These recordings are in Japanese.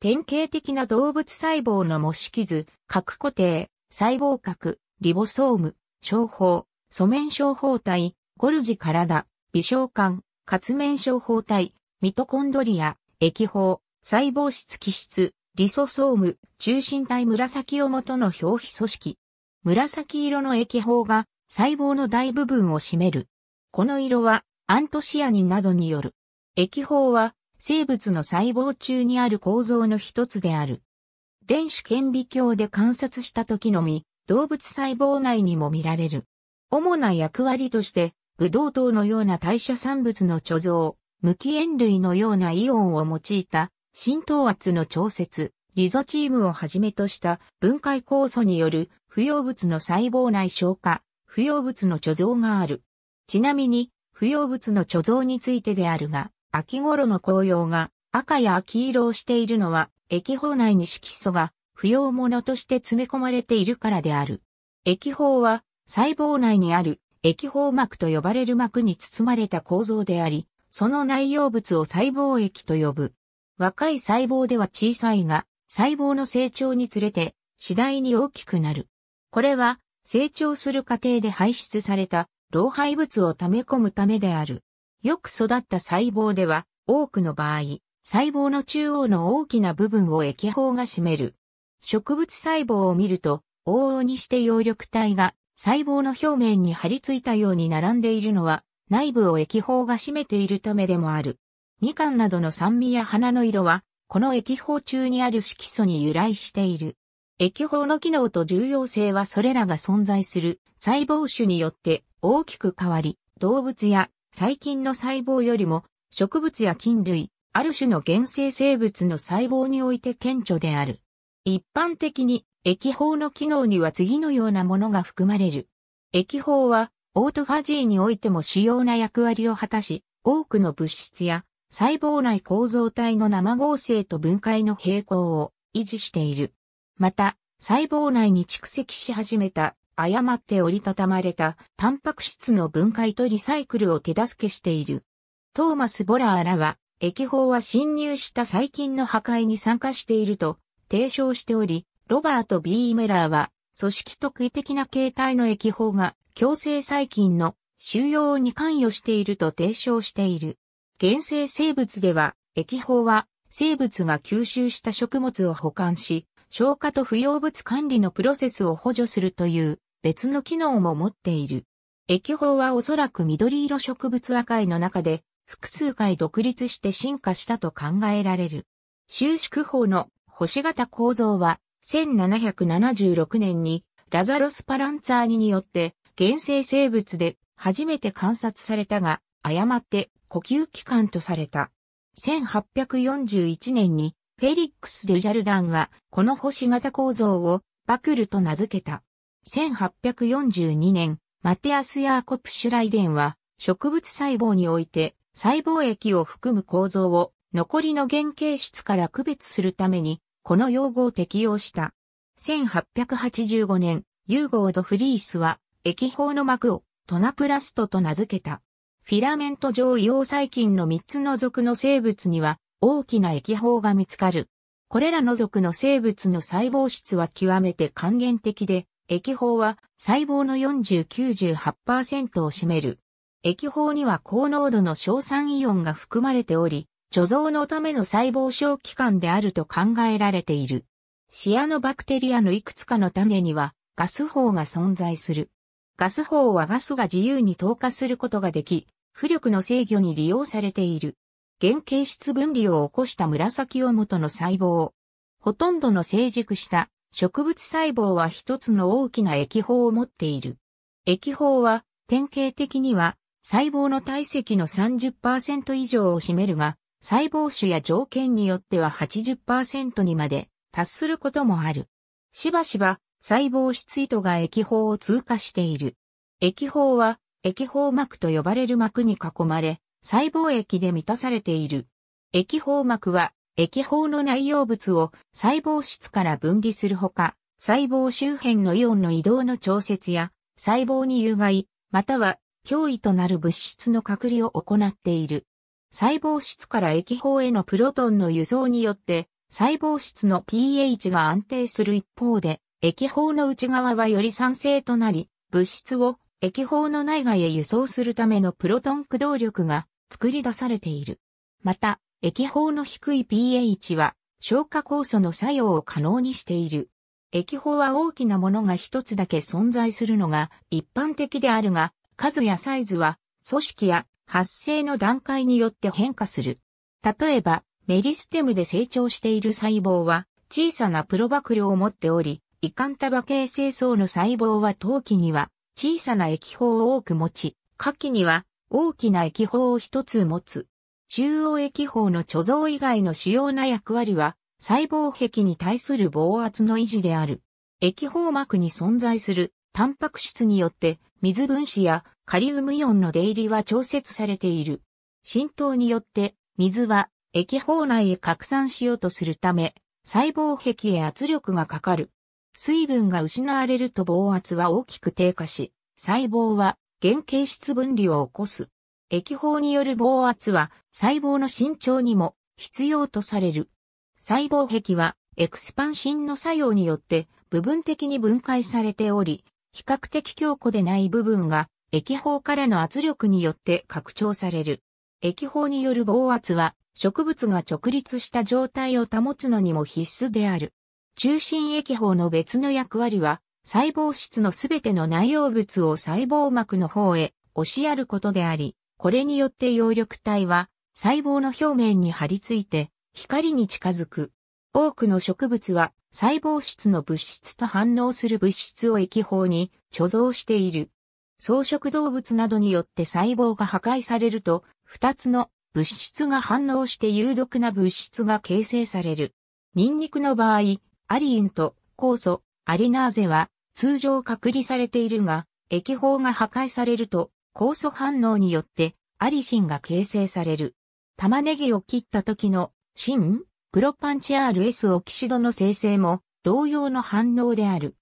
典型的な動物細胞の模式図、核固定、細胞核、リボソーム、小胞、素面小胞体、ゴルジ体、微小管、活面小胞体、ミトコンドリア、液胞、細胞質気質、リソソーム、中心体紫を元の表皮組織。紫色の液胞が細胞の大部分を占める。この色はアントシアニンなどによる。液胞は生物の細胞中にある構造の一つである。電子顕微鏡で観察した時のみ、動物細胞内にも見られる。主な役割として、ブドウ糖のような代謝産物の貯蔵、無機塩類のようなイオンを用いた浸透圧の調節、リゾチームをはじめとした分解酵素による不要物の細胞内消化、不要物の貯蔵がある。ちなみに、不要物の貯蔵についてであるが、秋頃の紅葉が赤や秋色をしているのは、液胞内に色素が不要物として詰め込まれているからである。液胞は細胞内にある液胞膜と呼ばれる膜に包まれた構造であり、その内容物を細胞液と呼ぶ。若い細胞では小さいが、細胞の成長につれて次第に大きくなる。これは成長する過程で排出された老廃物を溜め込むためである。よく育った細胞では、多くの場合、細胞の中央の大きな部分を液胞が占める。植物細胞を見ると、往々にして葉緑体が細胞の表面に張り付いたように並んでいるのは、内部を液胞が占めているためでもある。みかんなどの酸味や花の色は、この液胞中にある色素に由来している。液胞の機能と重要性はそれらが存在する細胞種によって大きく変わり、動物や細菌の細胞よりも植物や菌類、ある種の原生生物の細胞において顕著である。一般的に液胞の機能には次のようなものが含まれる。液胞はオートファジーにおいても主要な役割を果たし、多くの物質や細胞内構造体の生合成と分解の平行を維持している。また、細胞内に蓄積し始めた誤って折りたたまれたタンパク質の分解とリサイクルを手助けしている。トーマス・ボラーらは、液法は侵入した細菌の破壊に参加していると提唱しており、ロバート・ B・ メラーは、組織特異的な形態の液法が強制細菌の収容に関与していると提唱している。原生生物では、液法は生物が吸収した食物を保管し、消化と不要物管理のプロセスを補助するという別の機能も持っている。液胞はおそらく緑色植物和解の中で複数回独立して進化したと考えられる。収縮法の星型構造は1776年にラザロス・パランツァーニによって原生生物で初めて観察されたが誤って呼吸器官とされた。1841年にフェリックス・デジャルダンはこの星型構造をバクルと名付けた。1842年、マテアス・ヤーコプ・シュライデンは、植物細胞において、細胞液を含む構造を残りの原型質から区別するために、この用語を適用した。1885年、ユーゴード・フリースは、液胞の膜をトナプラストと名付けた。フィラメント状硫黄細菌の3つの属の生物には、大きな液胞が見つかる。これらの属の生物の細胞質は極めて還元的で、液胞は細胞の40-98%を占める。液胞には高濃度の硝酸イオンが含まれており、貯蔵のための細胞小器官であると考えられている。シアノバクテリアのいくつかの種にはガス胞が存在する。ガス胞はガスが自由に透過することができ、浮力の制御に利用されている。原形質分離を起こした紫を元の細胞。ほとんどの成熟した植物細胞は一つの大きな液胞を持っている。液胞は典型的には細胞の体積の30%以上を占めるが、細胞種や条件によっては80%にまで達することもある。しばしば細胞質糸が液胞を通過している。液胞は液胞膜と呼ばれる膜に囲まれ、細胞液で満たされている。液胞膜は液胞の内容物を細胞質から分離するほか、細胞周辺のイオンの移動の調節や、細胞に有害、または脅威となる物質の隔離を行っている。細胞質から液胞へのプロトンの輸送によって、細胞質の pH が安定する一方で、液胞の内側はより酸性となり、物質を液胞の内外へ輸送するためのプロトン駆動力が作り出されている。また、液法の低い pH は消化酵素の作用を可能にしている。液法は大きなものが一つだけ存在するのが一般的であるが、数やサイズは組織や発生の段階によって変化する。例えば、メリステムで成長している細胞は小さなプロバクルを持っており、胃管束形成層の細胞は陶器には小さな液法を多く持ち、下記には大きな液法を一つ持つ。中央液胞の貯蔵以外の主要な役割は、細胞壁に対する防圧の維持である。液胞膜に存在するタンパク質によって水分子やカリウムイオンの出入りは調節されている。浸透によって水は液胞内へ拡散しようとするため、細胞壁へ圧力がかかる。水分が失われると防圧は大きく低下し、細胞は原形質分離を起こす。液胞による防圧は細胞の伸長にも必要とされる。細胞壁はエクスパンシンの作用によって部分的に分解されており、比較的強固でない部分が液胞からの圧力によって拡張される。液胞による防圧は植物が直立した状態を保つのにも必須である。中心液胞の別の役割は細胞質のすべての内容物を細胞膜の方へ押しやることであり、これによって葉緑体は細胞の表面に張り付いて光に近づく。多くの植物は細胞質の物質と反応する物質を液胞に貯蔵している。草食動物などによって細胞が破壊されると、二つの物質が反応して有毒な物質が形成される。ニンニクの場合、アリインと酵素、アリナーゼは通常隔離されているが、液胞が破壊されると酵素反応によってアリシンが形成される。玉ねぎを切った時のシン、プロパンチ RS オキシドの生成も同様の反応である。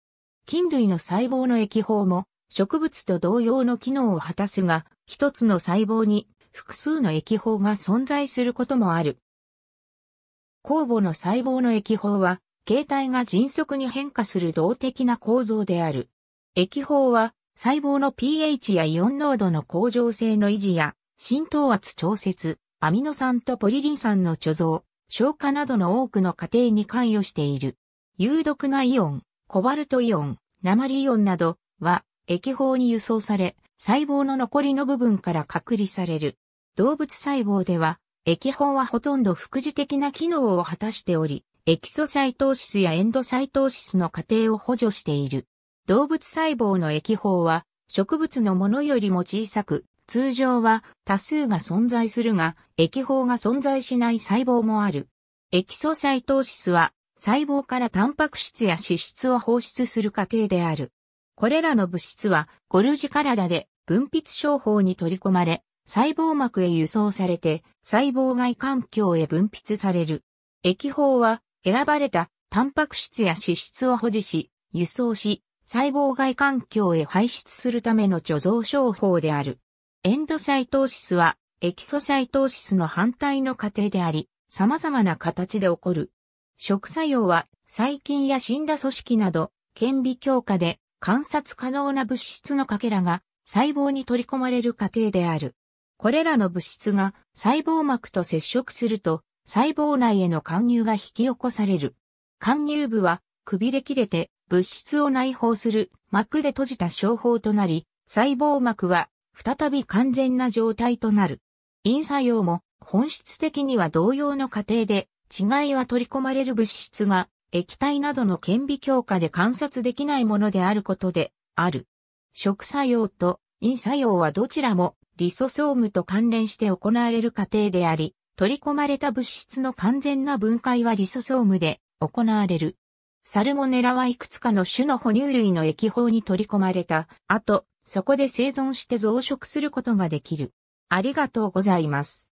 菌類の細胞の液胞も植物と同様の機能を果たすが、一つの細胞に複数の液胞が存在することもある。酵母の細胞の液胞は、形態が迅速に変化する動的な構造である。液胞は細胞の pH やイオン濃度の向上性の維持や、浸透圧調節、アミノ酸とポリリン酸の貯蔵、消化などの多くの過程に関与している。有毒なイオン、コバルトイオン、鉛イオンなどは液胞に輸送され、細胞の残りの部分から隔離される。動物細胞では、液胞はほとんど副次的な機能を果たしており、エキソサイトーシスやエンドサイトーシスの過程を補助している。動物細胞の液胞は植物のものよりも小さく、通常は多数が存在するが、液胞が存在しない細胞もある。エキソサイトーシスは細胞からタンパク質や脂質を放出する過程である。これらの物質はゴルジ体で分泌商法に取り込まれ、細胞膜へ輸送されて細胞外環境へ分泌される。液胞は選ばれたタンパク質や脂質を保持し、輸送し、細胞外環境へ排出するための貯蔵商法である。エンドサイトーシスは、エキソサイトーシスの反対の過程であり、様々な形で起こる。食作用は、細菌や死んだ組織など、顕微鏡下で観察可能な物質のかけらが細胞に取り込まれる過程である。これらの物質が細胞膜と接触すると細胞内への貫入が引き起こされる。貫入部はくびれ切れて物質を内包する膜で閉じた症法となり、細胞膜は再び完全な状態となる。陰作用も本質的には同様の過程で違いは取り込まれる物質が液体などの顕微鏡下で観察できないものであることである。食作用と陰作用はどちらもリソソームと関連して行われる過程であり、取り込まれた物質の完全な分解はリソソームで行われる。サルモネラはいくつかの種の哺乳類の液胞に取り込まれた後、そこで生存して増殖することができる。ありがとうございます。